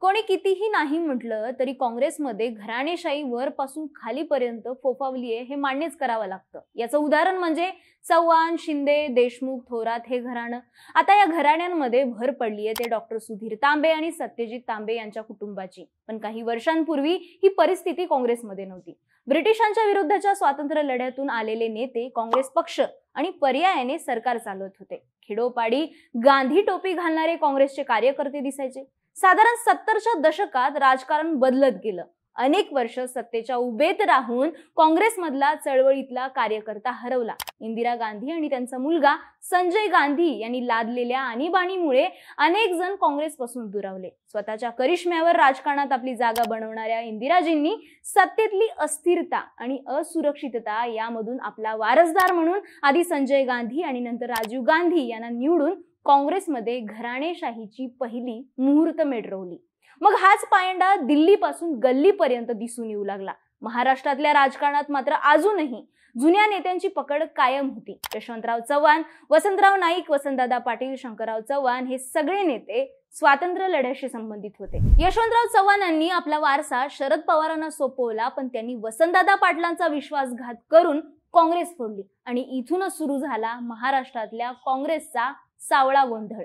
कोणी कितीही नाही म्हटलं तरी काँग्रेसमध्ये घराणेशाही वरपासून खालीपर्यंत फोफावली आहे हे मान्यच करावं लागतं याचं उदाहरण म्हणजे चव्हाण शिंदे देशमुख थोरात हे घराणं आता या घराण्यांमध्ये भर पडली आहे ते डॉक्टर सुधीर तांबे आणि सत्यजित तांबे यांच्या कुटुंबाची पण काही वर्षांपूर्वी ही परिस्थिती काँग्रेसमध्ये नव्हती ब्रिटिशांच्या विरुद्धच्या स्वातंत्र्य लढ्यातून आलेले नेते काँग्रेस पक्ष आणि पर्यायाने सरकार चालवत होते खेडोपाडी गांधी टोपी घालणारे काँग्रेसचे कार्यकर्ते दिसायचे साधारण सत्तरच्या दशकात राजकारण बदलत गेलं अनेक वर्ष सत्तेच्या उभेत राहून काँग्रेसमधला चळवळीतला कार्यकर्ता हरवला इंदिरा गांधी आणि त्यांचा मुलगा संजय गांधी यांनी लादलेल्या आणीबाणीमुळे अनेक जण काँग्रेसपासून दुरावले स्वतःच्या करिश्म्यावर राजकारणात आपली जागा बनवणाऱ्या इंदिराजींनी सत्तेतली अस्थिरता आणि असुरक्षितता यामधून आपला वारसदार म्हणून आधी संजय गांधी आणि नंतर राजीव गांधी यांना निवडून काँग्रेसमध्ये घराणेशाहीची पहिली मुहूर्त मेटरवली मग हाच पायंडा दिल्लीपासून गल्लीपर्यंत दिसून येऊ लागला महाराष्ट्रातल्या राजकारणात मात्र अजूनही जुन्या नेत्यांची पकड कायम होती यशवंतराव चव्हाण वसंतराव नाईक वसंतदादा पाटील शंकरराव चव्हाण हे सगळे नेते स्वातंत्र्य लढ्याशी संबंधित होते यशवंतराव चव्हाणांनी आपला वारसा शरद पवारांना सोपवला पण त्यांनी वसंतदादा पाटलांचा विश्वासघात करून काँग्रेस फोडली आणि इथूनच सुरू झाला महाराष्ट्रातल्या काँग्रेसचा सावळा गोंधळ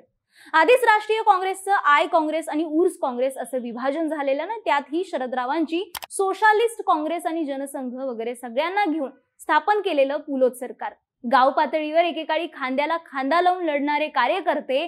आधीच राष्ट्रीय काँग्रेसचं आय काँग्रेस आणि उर्स काँग्रेस असं विभाजन झालेलं ना त्यातही शरदरावांची सोशालिस्ट काँग्रेस आणि जनसंघ वगैरे सगळ्यांना घेऊन स्थापन केलेलं पुलोत सरकार गाव पातळीवर एकेकाळी खांद्याला खांदा लावून लढणारे कार्यकर्ते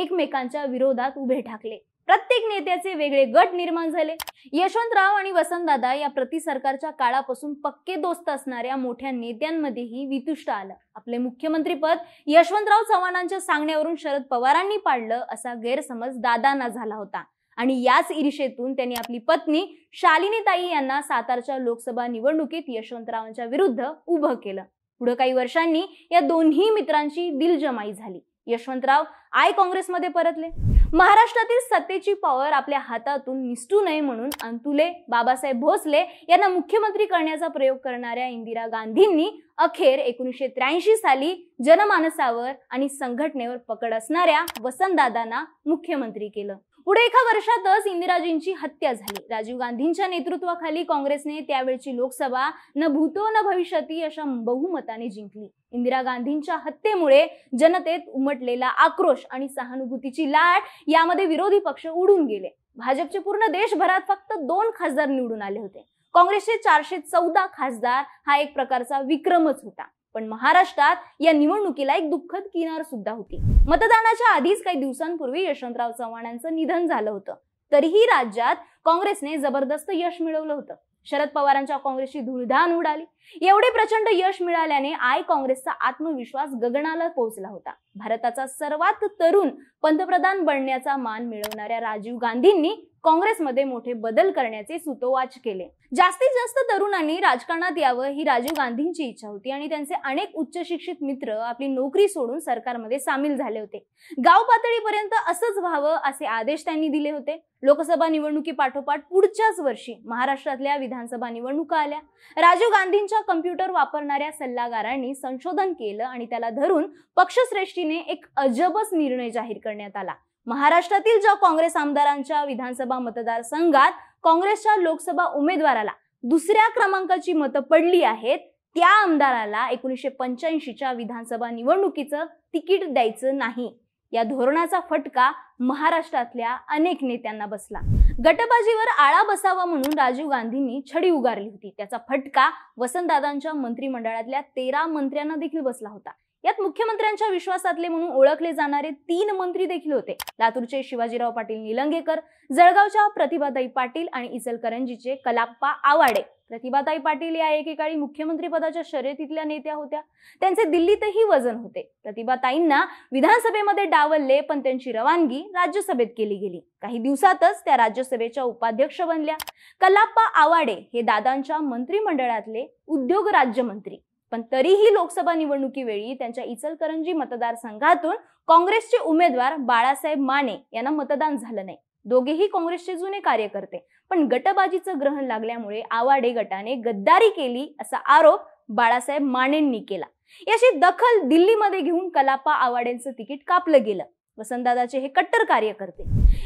एकमेकांच्या विरोधात उभे ठाकले प्रत्येक नेत्याचे वेगळे गट निर्माण झाले यशवंतराव आणि वसंतदादा या प्रति सरकारच्या काळापासून पक्के दोस्त असणाऱ्या मोठ्या नेत्यांमध्येही वितुष्ट आलं आपले मुख्यमंत्री पद यशवंतराव चव्हाणांच्या सांगण्यावरून शरद पवारांनी पाडलं असा गैरसमज दादांना झाला होता आणि याच ईर्षेतून त्यांनी आपली पत्नी शालिनीताई यांना सातारच्या लोकसभा निवडणुकीत यशवंतरावांच्या विरुद्ध उभं केलं पुढे काही वर्षांनी या दोन्ही मित्रांची दिलजमाई झाली यशवंतराव आय काँग्रेसमध्ये परतले महाराष्ट्रातील सत्तेची पॉवर आपल्या हातातून निसटू नये म्हणून अंतुले बाबासाहेब भोसले यांना मुख्यमंत्री करण्याचा प्रयोग करणाऱ्या इंदिरा गांधींनी अखेर एकोणीसशे त्र्याऐंशी साली जनमानसावर आणि संघटनेवर पकड असणाऱ्या वसंतदादांना मुख्यमंत्री केलं पुढे एका वर्षातच इंदिराजींची हत्या झाली राजीव गांधींच्या नेतृत्वाखाली काँग्रेसने त्यावेळची लोकसभा न भूतो न भविष्यती अशा बहुमताने जिंकली इंदिरा गांधींच्या हत्येमुळे जनतेत उमटलेला आक्रोश आणि सहानुभूतीची लाट यामध्ये विरोधी पक्ष उडून गेले भाजपचे पूर्ण देशभरात फक्त दोन खासदार निवडून आले होते काँग्रेसचे चारशे चौदा खासदार हा एक प्रकारचा विक्रमच होता पण महाराष्ट्रात या निवडणुकीला एक दुःखद किनार सुद्धा होती मतदानाच्या आधीच काही दिवसांपूर्वी यशवंतराव चव्हाण यांचं निधन झालं होतं तरीही राज्यात काँग्रेसने जबरदस्त यश मिळवलं होतं शरद पवारांच्या काँग्रेसची धुळधान उडाली एवढे प्रचंड यश मिळाल्याने आय काँग्रेसचा आत्मविश्वास गगनाला पोहोचला होता भारताचा सर्वात तरुण पंतप्रधान बनण्याचा मान मिळवणाऱ्या राजीव गांधींनी काँग्रेसमध्ये मोठे बदल करण्याचे सुतोवाच केले जास्तीत जास्त तरुणांनी राजकारणात यावं ही राजीव गांधींची इच्छा होती आणि त्यांचे अनेक उच्च शिक्षित मित्र आपली नोकरी सोडून सरकारमध्ये सामील झाले होते गाव पातळीपर्यंत असंच व्हावं असे आदेश त्यांनी दिले होते लोकसभा निवडणुकी पाठोपाठ पुढच्याच वर्षी महाराष्ट्रातल्या विधानसभा निवडणुका आल्या राजीव गांधींच्या कम्प्युटर वापरणाऱ्या सल्लागारांनी संशोधन केलं आणि त्याला धरून पक्षश्रेष्ठीने एक अजबच निर्णय जाहीर करण्यात आला महाराष्ट्रातील ज्या काँग्रेस आमदारांच्या विधानसभा मतदारसंघात काँग्रेसच्या लोकसभा उमेदवाराला दुसऱ्या क्रमांकाची मतं पडली आहेत त्या आमदाराला एकोणीसशे पंच्याऐंशीच्या विधानसभा निवडणुकीचं तिकीट द्यायचं नाही या धोरणाचा फटका महाराष्ट्रातल्या अनेक नेत्यांना बसला गटबाजीवर आळा बसावा म्हणून राजीव गांधींनी छडी उगारली होती त्याचा फटका वसंतदादांच्या मंत्रिमंडळातल्या तेरा मंत्र्यांना देखील बसला होता यात मुख्यमंत्र्यांच्या विश्वासातले म्हणून ओळखले जाणारे तीन मंत्री देखील होते लातूरचे शिवाजीराव पाटील निलंगेकर जळगावच्या प्रतिभाताई पाटील आणि इचलकरंजीचे कलाप्पा आवाडे प्रतिभाताई पाटील या एकेकाळी मुख्यमंत्री पदाच्या शर्यतीतल्या नेत्या होत्या त्यांचे दिल्लीतही वजन होते प्रतिभाताईंना विधानसभेमध्ये डावलले पण त्यांची रवानगी राज्यसभेत केली गेली काही दिवसातच त्या राज्यसभेच्या उपाध्यक्ष बनल्या कलाप्पा आवाडे हे दादांच्या मंत्रिमंडळातले उद्योग राज्यमंत्री पण तरीही लोकसभा निवडणुकीवेळी त्यांच्या इचलकरंजी मतदारसंघातून काँग्रेसचे उमेदवार बाळासाहेब माने यांना मतदान झालं नाही दोघेही काँग्रेसचे जुने कार्यकर्ते पण गटबाजीचं ग्रहण लागल्यामुळे आवाडे गटाने गद्दारी केली असा आरोप बाळासाहेब मानेंनी केला याची दखल दिल्लीमध्ये घेऊन कलापा आवाडेंचं तिकीट कापलं गेलं वसंतदादाचे हे कट्टर कार्यकर्ते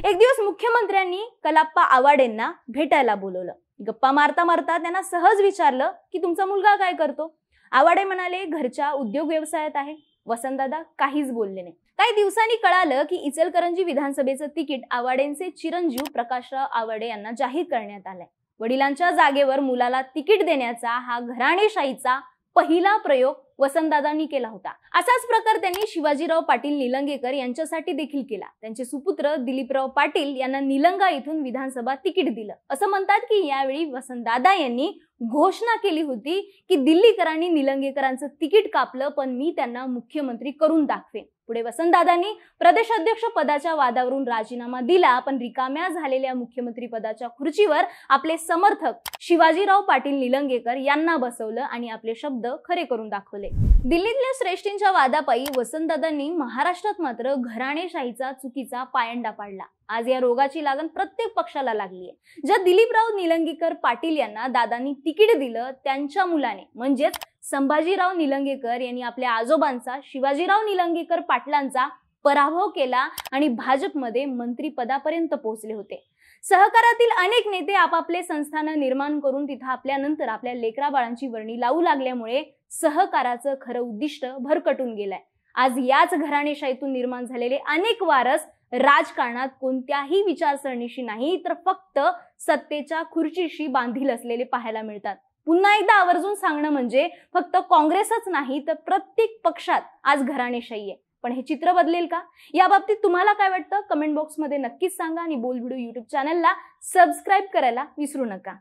एक दिवस मुख्यमंत्र्यांनी कलाप्पा आवाडेंना भेटायला बोलवलं गप्पा मारता मारता त्यांना सहज विचारलं की तुमचा मुलगा काय करतो आवाडे म्हणाले घरच्या उद्योग व्यवसायात आहे वसंतदादा काहीच बोलले नाही काही दिवसांनी कळालं की इचलकरंजी विधानसभेचं तिकीट आवाडेंचे चिरंजीव प्रकाशराव आवाडे यांना जाहीर करण्यात आलंय वडिलांच्या जागेवर मुलाला तिकीट देण्याचा हा घराणेशाहीचा पहिला प्रयोग वसंतदादांनी केला होता असाच प्रकार त्यांनी शिवाजीराव पाटील निलंगेकर यांच्यासाठी देखील केला त्यांचे सुपुत्र दिलीपराव पाटील यांना निलंगा इथून विधानसभा तिकीट दिलं असं म्हणतात की यावेळी वसंतदादा यांनी घोषणा केली होती की दिल्लीकरांनी निलंगेकरांचं तिकीट कापलं पण मी त्यांना मुख्यमंत्री करून दाखवेन पुढे वसंतदादांनी प्रदेशाध्यक्ष पदाच्या वादावरून राजीनामा दिला पण रिकाम्या झालेल्या मुख्यमंत्री पदाच्या खुर्चीवर आपले समर्थक शिवाजीराव पाटील निलंगेकर यांना बसवलं आणि आपले शब्द खरे करून दाखवले दिल्लीतल्या श्रेष्ठींच्या वादापायी वसंतदादांनी महाराष्ट्रात मात्र घराणेशाहीचा चुकीचा पायंडा पाडला आज या रोगाची लागण प्रत्येक पक्षाला लागली आहे ज्या दिलीपराव निलंगेकर पाटील यांना दादांनी तिकीट दिलं त्यांच्या मुलाने म्हणजेच संभाजीराव निलंगेकर यांनी आपल्या आजोबांचा शिवाजीराव निलंगेकर पाटलांचा पराभव केला आणि भाजपमध्ये मंत्रीपदापर्यंत पोहोचले होते सहकारातील अनेक नेते आपापले संस्थानं निर्माण करून तिथं आपल्यानंतर आपल्या बाळांची वर्णी लावू लागल्यामुळे सहकाराचं खरं उद्दिष्ट भरकटून गेलंय आज याच घराणेशाहीतून निर्माण झालेले अनेक वारस राजकारणात कोणत्याही विचारसरणीशी नाही तर फक्त सत्तेच्या खुर्चीशी बांधील असलेले पाहायला मिळतात पुन्हा एकदा आवर्जून सांगणं म्हणजे फक्त काँग्रेसच नाही तर प्रत्येक पक्षात आज घराणेशाही आहे पण हे चित्र बदलेल का या बाबतीत तुम्हाला काय वाटतं कमेंट बॉक्समध्ये नक्कीच सांगा आणि बोल व्हिडिओ युट्यूब चॅनलला सबस्क्राईब करायला विसरू नका